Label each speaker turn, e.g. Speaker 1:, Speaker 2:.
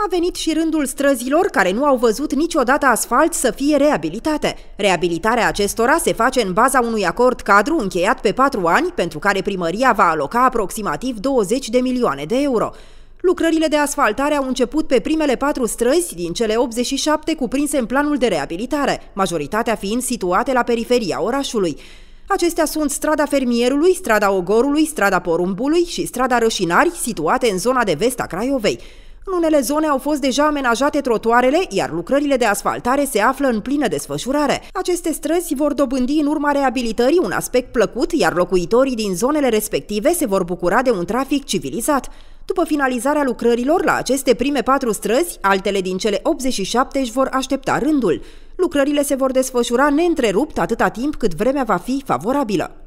Speaker 1: A venit și rândul străzilor care nu au văzut niciodată asfalt să fie reabilitate. Reabilitarea acestora se face în baza unui acord cadru încheiat pe patru ani, pentru care primăria va aloca aproximativ 20 de milioane de euro. Lucrările de asfaltare au început pe primele patru străzi din cele 87 cuprinse în planul de reabilitare, majoritatea fiind situate la periferia orașului. Acestea sunt strada Fermierului, strada Ogorului, strada Porumbului și strada Rășinari, situate în zona de vest a Craiovei. În unele zone au fost deja amenajate trotuarele, iar lucrările de asfaltare se află în plină desfășurare. Aceste străzi vor dobândi în urma reabilitării un aspect plăcut, iar locuitorii din zonele respective se vor bucura de un trafic civilizat. După finalizarea lucrărilor la aceste prime patru străzi, altele din cele 87 își vor aștepta rândul. Lucrările se vor desfășura neîntrerupt atâta timp cât vremea va fi favorabilă.